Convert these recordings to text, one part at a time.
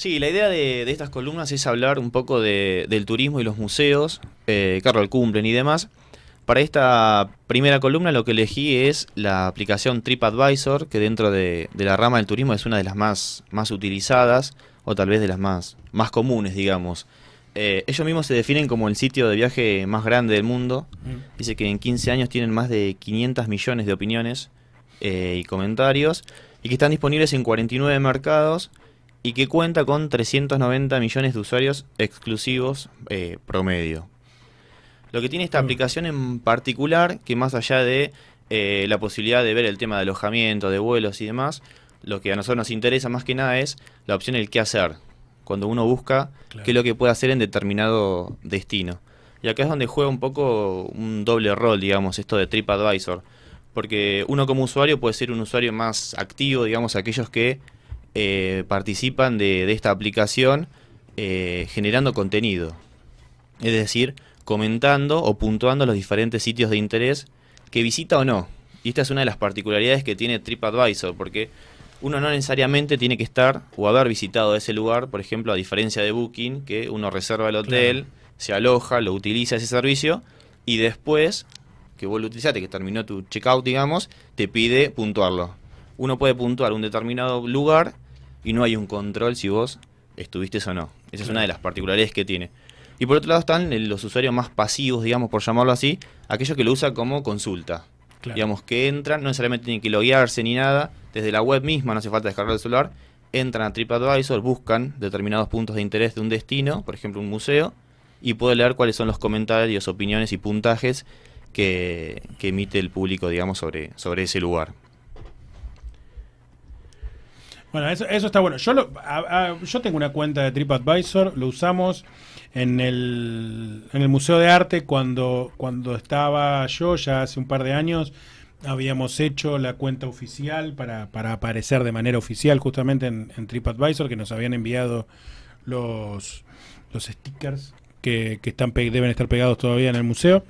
Sí, la idea de, estas columnas es hablar un poco de, del turismo y los museos, Carlos eh, Cumplen y demás. Para esta primera columna lo que elegí es la aplicación TripAdvisor, que dentro de, la rama del turismo es una de las más, más utilizadas, o tal vez de las más, más comunes, digamos. Eh, ellos mismos se definen como el sitio de viaje más grande del mundo. Mm. Dice que en 15 años tienen más de 500 millones de opiniones eh, y comentarios y que están disponibles en 49 mercados y que cuenta con 390 millones de usuarios exclusivos eh, promedio. Lo que tiene esta mm. aplicación en particular, que más allá de eh, la posibilidad de ver el tema de alojamiento, de vuelos y demás, lo que a nosotros nos interesa más que nada es la opción del qué hacer, cuando uno busca qué es lo que puede hacer en determinado destino. Y acá es donde juega un poco un doble rol, digamos, esto de TripAdvisor, porque uno como usuario puede ser un usuario más activo, digamos, aquellos que eh, participan de, esta aplicación eh, generando contenido, es decir, comentando o puntuando los diferentes sitios de interés que visita o no. Y esta es una de las particularidades que tiene TripAdvisor, porque uno no necesariamente tiene que estar o haber visitado ese lugar, por ejemplo, a diferencia de Booking, que uno reserva el hotel, se aloja, lo utiliza ese servicio, y después que vos lo utilizaste, que terminó tu checkout, digamos, te pide puntuarlo. Uno puede puntuar un determinado lugar y no hay un control si vos estuviste o no. Esa es una de las particularidades que tiene. Y por otro lado están los usuarios más pasivos, digamos, por llamarlo así, aquellos que lo usan como consulta. Digamos, que entran, no necesariamente tienen que loguearse ni nada, desde la web misma, no hace falta descargar el celular, entran a TripAdvisor, buscan determinados puntos de interés de un destino, por ejemplo un museo, y pueden leer cuáles son los comentarios, opiniones y puntajes que, emite el público, digamos, sobre, sobre ese lugar. Bueno, eso, eso está bueno. Yo, yo tengo una cuenta de TripAdvisor, lo usamos en el, en el Museo de Arte cuando, cuando estaba yo, ya hace un par de años, habíamos hecho la cuenta oficial para, aparecer de manera oficial justamente en, TripAdvisor, que nos habían enviado los, los stickers que, que están, deben estar pegados todavía en el museo.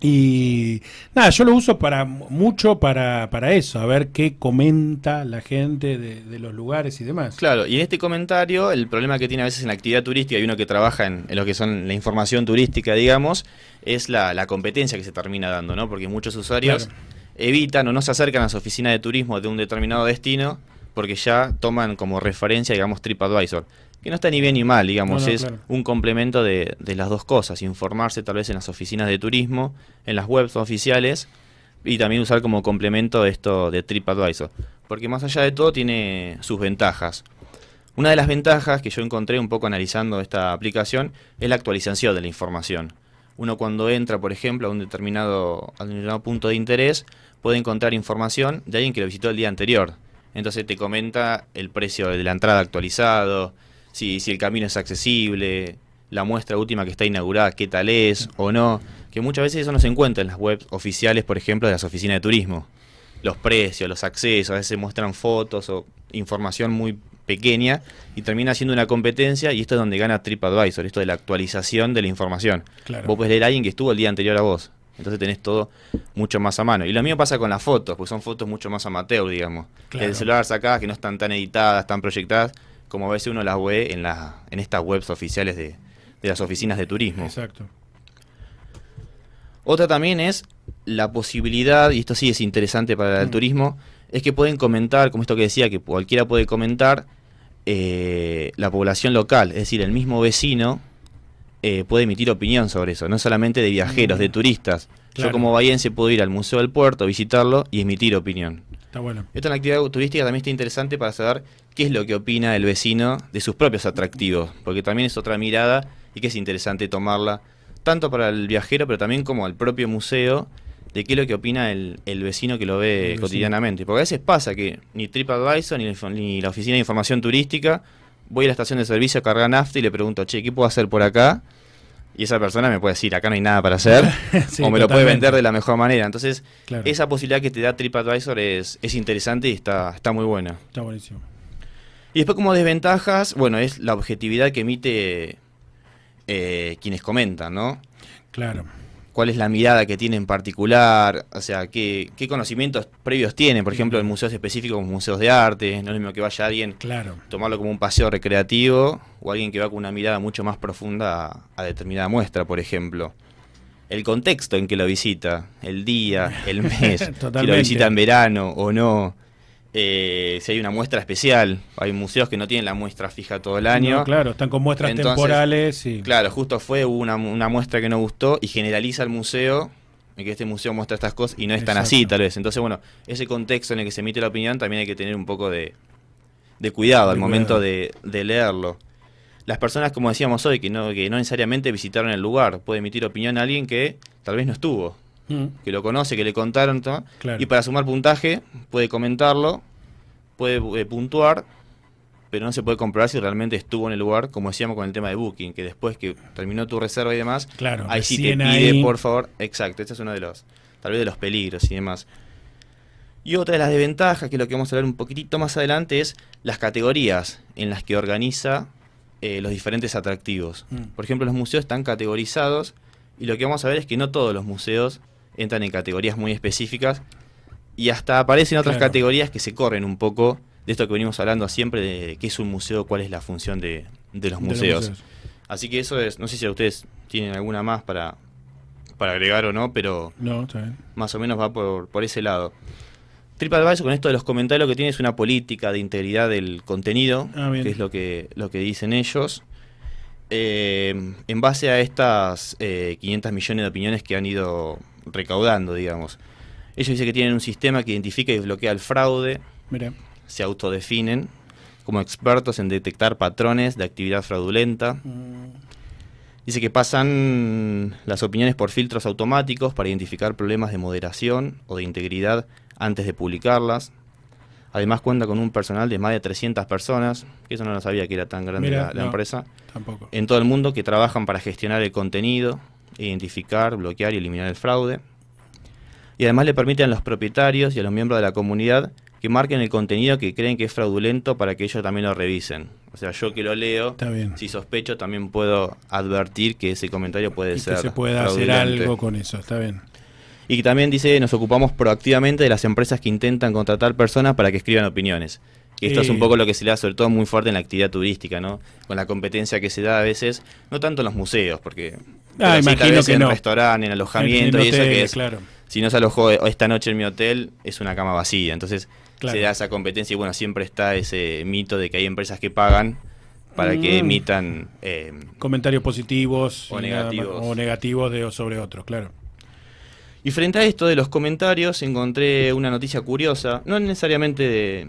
Y nada, yo lo uso para mucho para, para eso, a ver qué comenta la gente de, los lugares y demás. Claro, y en este comentario, el problema que tiene a veces en la actividad turística, hay uno que trabaja en, lo que son la información turística, digamos, es la, la, competencia que se termina dando, ¿no? Porque muchos usuarios evitan o no se acercan a las oficinas de turismo de un determinado destino porque ya toman como referencia, digamos, TripAdvisor que no está ni bien ni mal, digamos, es un complemento de, las dos cosas, informarse tal vez en las oficinas de turismo, en las webs oficiales y también usar como complemento esto de TripAdvisor, porque más allá de todo tiene sus ventajas. Una de las ventajas que yo encontré un poco analizando esta aplicación es la actualización de la información. Uno cuando entra, por ejemplo, a un determinado, a un determinado punto de interés, puede encontrar información de alguien que lo visitó el día anterior. Entonces te comenta el precio de la entrada actualizado, si, si el camino es accesible, la muestra última que está inaugurada, qué tal es o no, que muchas veces eso no se encuentra en las webs oficiales, por ejemplo, de las oficinas de turismo. Los precios, los accesos, a veces muestran fotos o información muy pequeña y termina siendo una competencia y esto es donde gana TripAdvisor, esto de la actualización de la información. Vos puedes leer a alguien que estuvo el día anterior a vos, entonces tenés todo mucho más a mano. Y lo mismo pasa con las fotos, porque son fotos mucho más amateur, digamos. El celular sacadas que no están tan editadas, tan proyectadas, como a veces uno las ve en, la, en estas webs oficiales de, las oficinas de turismo. Exacto. Otra también es la posibilidad, y esto sí es interesante para el mm. turismo, es que pueden comentar, como esto que decía, que cualquiera puede comentar eh, la población local, es decir, el mismo vecino eh, puede emitir opinión sobre eso, no solamente de viajeros, mm. de turistas. Yo como bahiense puedo ir al Museo del Puerto, visitarlo y emitir opinión. Esta actividad turística también está interesante para saber qué es lo que opina el vecino de sus propios atractivos, porque también es otra mirada y que es interesante tomarla, tanto para el viajero, pero también como al propio museo, de qué es lo que opina el, vecino que lo ve cotidianamente. Porque a veces pasa que ni TripAdvisor ni, ni la Oficina de Información Turística, voy a la estación de servicio a cargar nafta y le pregunto, che, ¿qué puedo hacer por acá? Y esa persona me puede decir, acá no hay nada para hacer, o me lo puede vender de la mejor manera. Entonces, esa posibilidad que te da TripAdvisor es, es interesante y está, está muy buena. Está buenísimo. Y después como desventajas, bueno, es la objetividad que emite eh, quienes comentan, ¿no? Claro cuál es la mirada que tiene en particular, o sea, qué, qué conocimientos previos tiene, por ejemplo, en museos específicos como museos de arte, no es lo mismo que vaya alguien claro. tomarlo como un paseo recreativo o alguien que va con una mirada mucho más profunda a, a determinada muestra, por ejemplo el contexto en que lo visita, el día, el mes, si lo visita en verano o no. Eh, si hay una muestra especial. Hay museos que no tienen la muestra fija todo el año. claro, están con muestras temporales. Y... Claro, justo fue una, una muestra que no gustó y generaliza el museo en que este museo muestra estas cosas y no es tan así, tal vez. Entonces, bueno, ese contexto en el que se emite la opinión también hay que tener un poco de, cuidado al momento de, leerlo. Las personas, como decíamos hoy, que no, que no necesariamente visitaron el lugar, puede emitir opinión a alguien que tal vez no estuvo. Mm. que lo conoce, que le contaron, y para sumar puntaje puede comentarlo, puede eh, puntuar, pero no se puede comprobar si realmente estuvo en el lugar, como decíamos con el tema de Booking, que después que terminó tu reserva y demás, ahí sí te pide, por favor, exacto, este es uno de los, tal vez de los peligros y demás. Y otra de las desventajas, que es lo que vamos a ver un poquitito más adelante, es las categorías en las que organiza eh, los diferentes atractivos. Mm. Por ejemplo, los museos están categorizados y lo que vamos a ver es que no todos los museos entran en categorías muy específicas y hasta aparecen otras categorías que se corren un poco de esto que venimos hablando siempre de qué es un museo, cuál es la función de, de los museos. Así que eso es, no sé si ustedes tienen alguna más para, para agregar o no, pero no, más o menos va por, por ese lado. TripAdvisor con esto de los comentarios lo que tiene es una política de integridad del contenido, ah, que es lo que, lo que dicen ellos. Em, en base a estas 500 eh, millones de opiniones que han ido recaudando, digamos. Ellos dicen que tienen un sistema que identifica y bloquea el fraude. Se autodefinen como expertos en detectar patrones de actividad fraudulenta. Dicen mm. Dice que pasan las opiniones por filtros automáticos para identificar problemas de moderación o de integridad antes de publicarlas. Además cuenta con un personal de más de 300 personas, que eso no lo sabía que era tan grande la, empresa, en todo el mundo que trabajan para gestionar el contenido, identificar, bloquear y eliminar el fraude. Y además le permiten a los propietarios y a los miembros de la comunidad que marquen el contenido que creen que es fraudulento para que ellos también lo revisen. O sea, yo que lo leo, si sospecho, también puedo advertir que ese comentario puede y ser. Que se pueda hacer algo con eso. Está bien. Y que también dice, nos ocupamos proactivamente de las empresas que intentan contratar personas para que escriban opiniones. Que esto es un poco lo que se le da sobre todo muy fuerte en la actividad turística, ¿no? Con la competencia que se da a veces, no tanto en los museos, porque ah, imagino que en no. restaurante, en alojamiento y eso que si no se alojó esta noche en mi hotel, es una cama vacía. Entonces se da esa competencia y bueno, siempre está ese mito de que hay empresas que pagan para que mm. emitan eh, comentarios positivos o negativos. o negativos de sobre otros, claro. Y frente a esto de los comentarios encontré una noticia curiosa, no necesariamente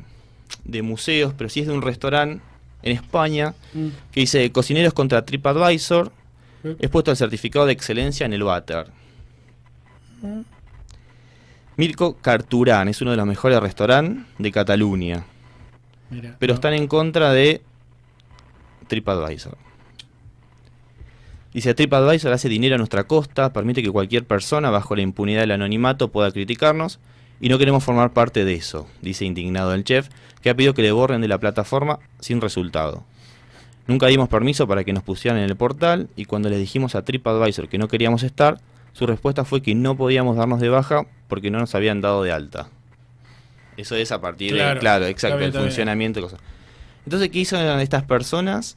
de, museos, pero sí es de un restaurante en España mm. que dice cocineros contra TripAdvisor, mm. puesto al certificado de excelencia en el Water. Mm. Mirko Carturán es uno de los mejores restaurantes de Cataluña. pero están en contra de TripAdvisor. Dice TripAdvisor hace dinero a nuestra costa, permite que cualquier persona bajo la impunidad del anonimato pueda criticarnos y no queremos formar parte de eso, dice indignado el chef, que ha pedido que le borren de la plataforma sin resultado. Nunca dimos permiso para que nos pusieran en el portal y cuando les dijimos a TripAdvisor que no queríamos estar, su respuesta fue que no podíamos darnos de baja porque no nos habían dado de alta. Eso es a partir claro, de, claro, exacto, el funcionamiento. Entonces, ¿qué de estas personas?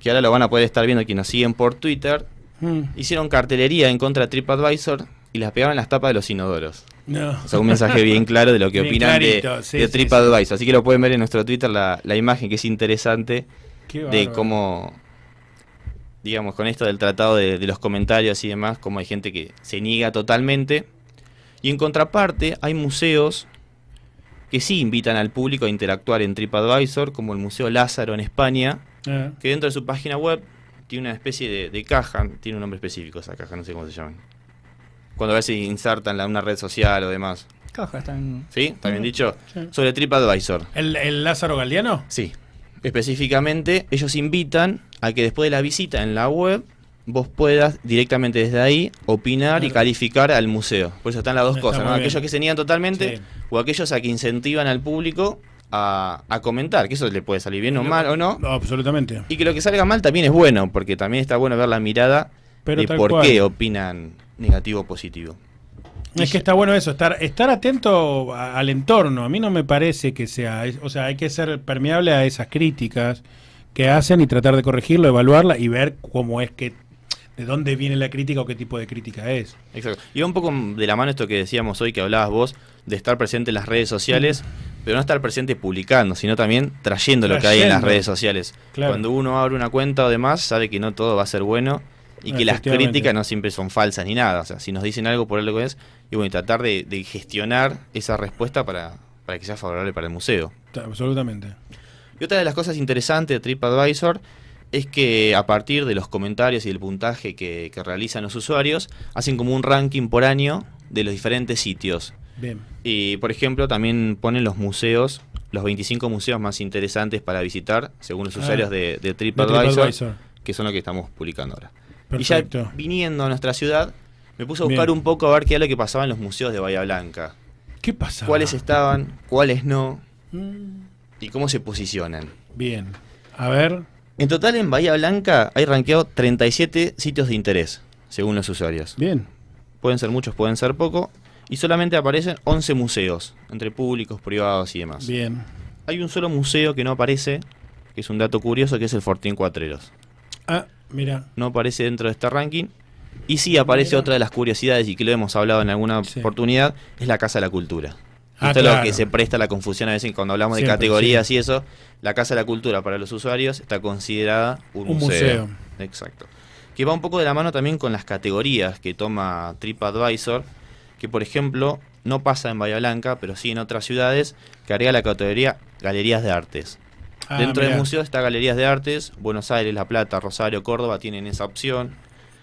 que ahora lo van a poder estar viendo quienes nos siguen por Twitter, hmm. hicieron cartelería en contra de TripAdvisor y las pegaron en las tapas de los inodoros. O sea, un mensaje bien claro de lo que opinan de, TripAdvisor. Así que lo pueden ver en nuestro Twitter la, imagen que es interesante de cómo, digamos, con esto del tratado de los comentarios y demás, cómo hay gente que se niega totalmente. Y en contraparte, hay museos que sí invitan al público a interactuar en TripAdvisor, como el Museo Lázaro en España, eh. que dentro de su página web tiene una especie de, caja, tiene un nombre específico esa caja, no sé cómo se llama. Cuando a veces insertan una red social o demás. Caja, están. ¿Sí? ¿Está bien dicho? Sobre TripAdvisor. ¿El, Lázaro Galdiano? Sí. Específicamente, ellos invitan a que después de la visita en la web vos puedas directamente desde ahí opinar y calificar al museo. Por eso están las dos cosas, Aquellos que se niegan totalmente o aquellos a que incentivan al público a, comentar, que eso le puede salir bien o mal o no. no. Absolutamente. Y que lo que salga mal también es bueno, porque también está bueno ver la mirada Pero por qué opinan negativo o positivo. Es que está bueno eso, estar, estar atento al entorno. A mí no me parece que sea, o sea, hay que ser permeable a esas críticas que hacen y tratar de corregirlo, evaluarla y ver cómo es que, de dónde viene la crítica o qué tipo de crítica es. Exacto. Y va un poco de la mano esto que decíamos hoy, que hablabas vos, de estar presente en las redes sociales. Mm pero no estar presente publicando, sino también trayendo, lo que hay en las redes sociales. Cuando uno abre una cuenta o demás, sabe que no todo va a ser bueno y que las críticas no siempre son falsas ni nada. O sea, si nos dicen algo por algo que es, y bueno, tratar de, gestionar esa respuesta para, que sea favorable para el museo. Absolutamente. Y otra de las cosas interesantes de TripAdvisor es que a partir de los comentarios y el puntaje que realizan los usuarios, hacen como un ranking por año de los diferentes sitios y, por ejemplo, también ponen los museos, los 25 museos más interesantes para visitar, según los ah. usuarios de, TripAdvisor, que son los que estamos publicando ahora. Y ya viniendo a nuestra ciudad, me puse a buscar un poco a ver qué era lo que pasaba en los museos de Bahía Blanca. ¿Qué pasaba? ¿Cuáles estaban? ¿Cuáles no? Mm. ¿Y cómo se posicionan? Bien. A ver. En total, en Bahía Blanca hay ranqueado 37 sitios de interés, según los usuarios. Bien. Pueden ser muchos, pueden ser poco y solamente aparecen 11 museos, entre públicos, privados y demás. Bien. Hay un solo museo que no aparece, que es un dato curioso, que es el Fortín Cuatreros. Ah, mira. No aparece dentro de este ranking. Y sí aparece otra de las curiosidades, y que lo hemos hablado en alguna oportunidad, es la Casa de la Cultura. Ah, Esto es lo que se presta a la confusión a veces cuando hablamos de categorías y eso. La Casa de la Cultura para los usuarios está considerada un, un museo. Exacto. Que va un poco de la mano también con las categorías que toma TripAdvisor que por ejemplo no pasa en Bahía Blanca, pero sí en otras ciudades, que haría la categoría Galerías de Artes. Ah, dentro del museo está Galerías de Artes, Buenos Aires, La Plata, Rosario, Córdoba tienen esa opción.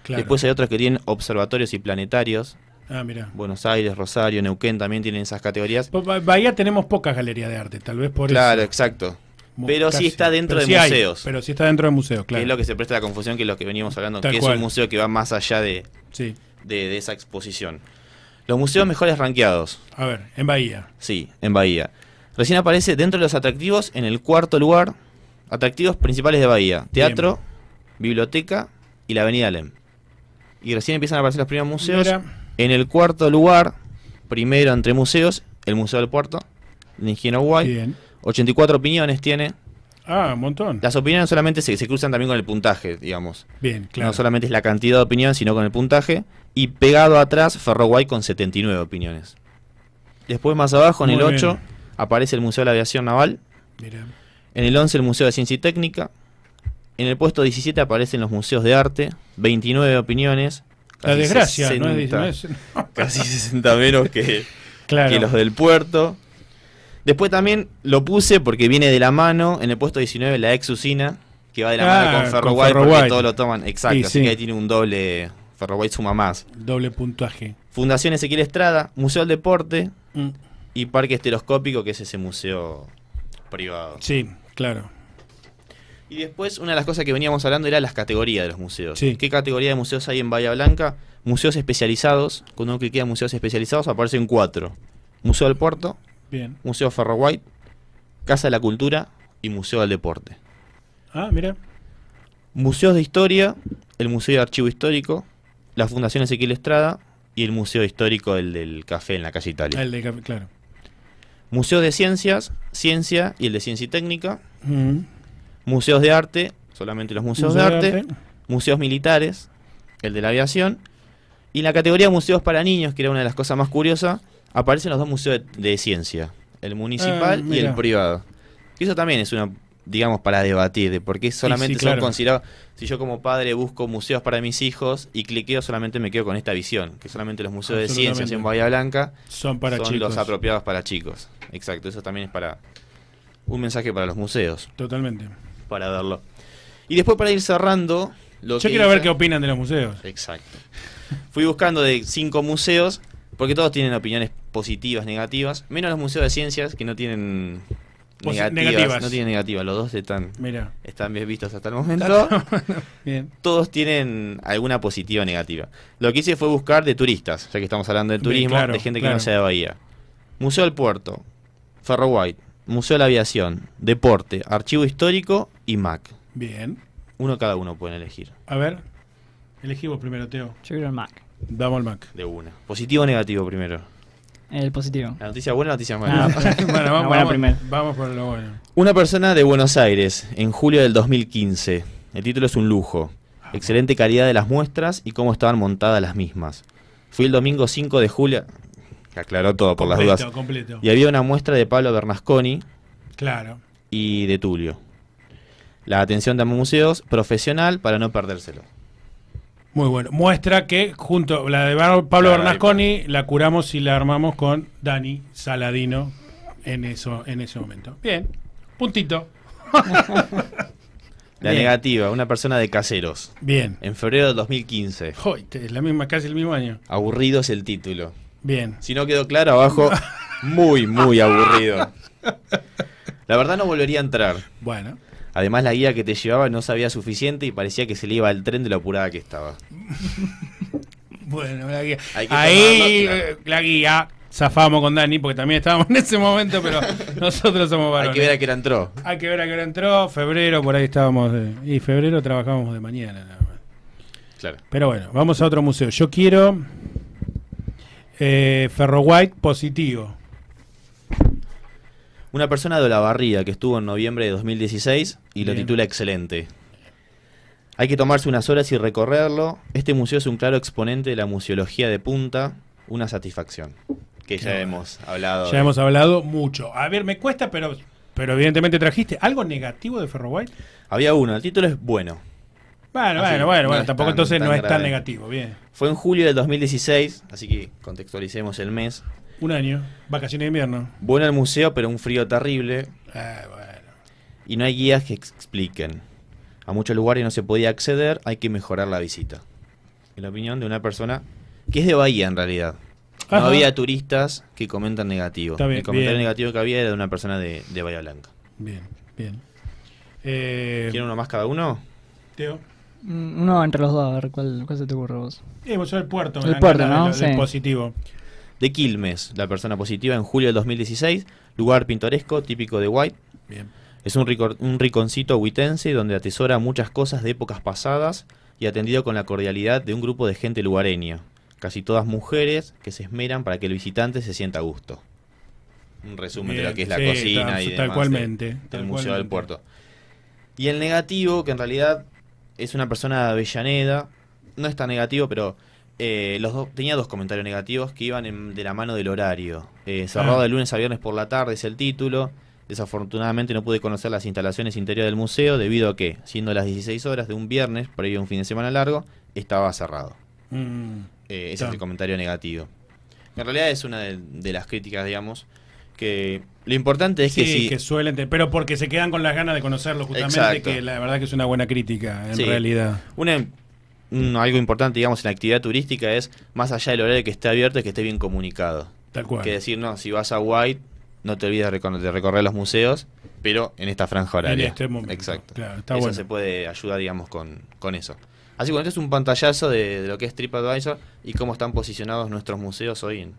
Después hay otros que tienen observatorios y planetarios. Ah, Buenos Aires, Rosario, Neuquén también tienen esas categorías. Bahía tenemos pocas galerías de arte, tal vez por eso. Claro, exacto. Pero sí está dentro de museos. pero sí está dentro de museos, claro. es lo que se presta la confusión que es lo que venimos hablando, que es un museo que va más allá de, de, de esa exposición. Los museos mejores rankeados. A ver, en Bahía. Sí, en Bahía. Recién aparece dentro de los atractivos en el cuarto lugar. Atractivos principales de Bahía. Teatro, biblioteca y la Avenida Lem. Y recién empiezan a aparecer los primeros museos. En el cuarto lugar, primero entre museos, el Museo del Puerto, el Ingenio 84 opiniones tiene. Ah, un montón. Las opiniones solamente se, se, cruzan también con el puntaje, digamos. Bien, claro. No solamente es la cantidad de opiniones, sino con el puntaje. Y pegado atrás, Ferroguay con 79 opiniones. Después, más abajo, en el 8, aparece el Museo de la Aviación Naval. En el 11, el Museo de Ciencia y Técnica. En el puesto 17 aparecen los museos de arte, 29 opiniones. La desgracia, no Casi 60 menos que, los del puerto. Después también lo puse porque viene de la mano, en el puesto 19, la ex usina, que va de la mano con ah, Ferroguay, porque todos lo toman. Exacto, así que ahí tiene un doble, Ferroguay suma más. Doble puntaje. Fundación Ezequiel Estrada, Museo del Deporte mm. y Parque Esteroscópico, que es ese museo privado. Sí, claro. Y después, una de las cosas que veníamos hablando era las categorías de los museos. ¿Qué categoría de museos hay en Bahía Blanca? Museos especializados. Cuando uno cliquea museos especializados, aparecen cuatro: Museo del Puerto, Bien. Museo Ferroguay, Casa de la Cultura y Museo del Deporte. Ah, mira. Museos de Historia, el Museo de Archivo Histórico, la Fundación Ezequiel Estrada y el Museo Histórico, el del Café en la calle Italia. El de, claro. Museos de Ciencias, Ciencia y el de Ciencia y Técnica. Museos de Arte, solamente los museos de, arte, Museos Militares, el de la Aviación. Y en la categoría Museos para Niños, que era una de las cosas más curiosas, aparecen los dos museos de, ciencia, el municipal ah, y el privado. Eso también es una digamos, para debatir, de por qué solamente son considerados. Si yo como padre busco museos para mis hijos y cliqueo, solamente me quedo con esta visión, que solamente los museos de ciencias en Bahía Blanca son, para son los apropiados para chicos. Exacto, eso también es para un mensaje para los museos. Totalmente. Para darlo Y después para ir cerrando... yo quiero ver qué opinan de los museos. Exacto. Fui buscando de cinco museos, porque todos tienen opiniones positivas, negativas, menos los museos de ciencias, que no tienen negativas, No tiene negativa, los dos están, están bien vistos hasta el momento. Todos tienen alguna positiva o negativa. Lo que hice fue buscar de turistas, ya que estamos hablando de turismo, de gente que no sea de Bahía. Museo del Puerto, Ferro White, Museo de la Aviación, Deporte, Archivo Histórico y MAC. Bien. Uno cada uno pueden elegir. A ver, elegí vos primero, Teo. Yo quiero el MAC. Damos el MAC. De una. Positivo o negativo primero. El positivo. La noticia buena, la noticia ah, bueno, vamos, por lo bueno. Una persona de Buenos Aires, en julio del 2015. El título es un lujo. Excelente calidad de las muestras y cómo estaban montadas las mismas. Fui el domingo 5 de julio. Aclaró todo por las dudas. Y había una muestra de Pablo Bernasconi. Claro. Y de Tulio. La atención de museos profesional para no perdérselo. Muy bueno. Muestra que junto la de Pablo Bernasconi la curamos y la armamos con Dani Saladino en eso en ese momento. Bien. Puntito. La negativa, una persona de caseros. Bien. En febrero de 2015. hoy es la misma, casi el mismo año. Aburrido es el título. Bien. Si no quedó claro, abajo, muy, muy aburrido. La verdad no volvería a entrar. Bueno. Además, la guía que te llevaba no sabía suficiente y parecía que se le iba el tren de la apurada que estaba. bueno, la guía. Ahí eh, la guía. Zafábamos con Dani porque también estábamos en ese momento, pero nosotros somos varones. Hay que ver a qué hora entró. Hay que ver a qué hora entró. Febrero, por ahí estábamos. y febrero trabajábamos de mañana. Nada más. Claro. Pero bueno, vamos a otro museo. Yo quiero eh, Ferro White positivo. Una persona de Olavarría que estuvo en noviembre de 2016 y lo titula Excelente. Hay que tomarse unas horas y recorrerlo. Este museo es un claro exponente de la museología de punta. Una satisfacción. Que ya hemos hablado. Ya hemos hablado mucho. A ver, me cuesta, pero, pero evidentemente trajiste. ¿Algo negativo de Ferroguay? Había uno. El título es bueno. Bueno, bueno, bueno, bueno, tampoco entonces no es tan negativo, bien. Fue en julio del 2016, así que contextualicemos el mes. Un año. Vacaciones de invierno. Bueno el museo, pero un frío terrible. Ah, bueno. Y no hay guías que expliquen. A muchos lugares no se podía acceder, hay que mejorar la visita. En la opinión de una persona que es de Bahía en realidad. No había turistas que comentan negativo. El comentario negativo que había era de una persona de, Bahía Blanca. Bien, bien. Eh, ¿Quieren uno más cada uno? Teo. Mm, no, entre los dos, a ver cuál, cuál se te ocurre vos. Eh, vos el puerto, el puerto, ¿no? positivo de Quilmes, la persona positiva, en julio del 2016. Lugar pintoresco, típico de White. Es un, rico, un riconcito huitense donde atesora muchas cosas de épocas pasadas y atendido con la cordialidad de un grupo de gente lugareña. Casi todas mujeres que se esmeran para que el visitante se sienta a gusto. Un resumen de lo que es la cocina y demás tal del Museo del Puerto. Y el negativo, que en realidad es una persona de Avellaneda, no es tan negativo, pero eh, los tenía dos comentarios negativos que iban de la mano del horario. Eh, ah. cerrado de lunes a viernes por la tarde es el título. Desafortunadamente no pude conocer las instalaciones interiores del museo debido a que, siendo las 16 horas de un viernes, previo a un fin de semana largo, estaba cerrado. Mm. Eh, ese es el comentario negativo. En realidad es una de, las críticas, digamos, que lo importante es que sí. que suelen, tener, pero porque se quedan con las ganas de conocerlo justamente, que la verdad que es una buena crítica en realidad. Una em- algo importante, digamos, en la actividad turística es, más allá del horario que esté abierto, que esté bien comunicado. Tal Que decir, no, si vas a White, no te olvides de, recorrer los museos, pero en esta franja horaria. En este momento. Exacto. eso se puede ayudar, digamos, con, con eso. Así que bueno, esto es un pantallazo de, de lo que es TripAdvisor y cómo están posicionados nuestros museos hoy en,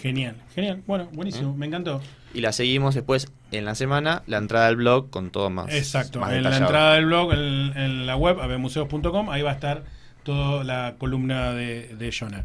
Genial, genial. Bueno, buenísimo, ¿Mm? me encantó. Y la seguimos después en la semana, la entrada del blog con todo más. Exacto, en la entrada del blog, en, la web, abemuseos.com, ahí va a estar toda la columna de, de Jonah.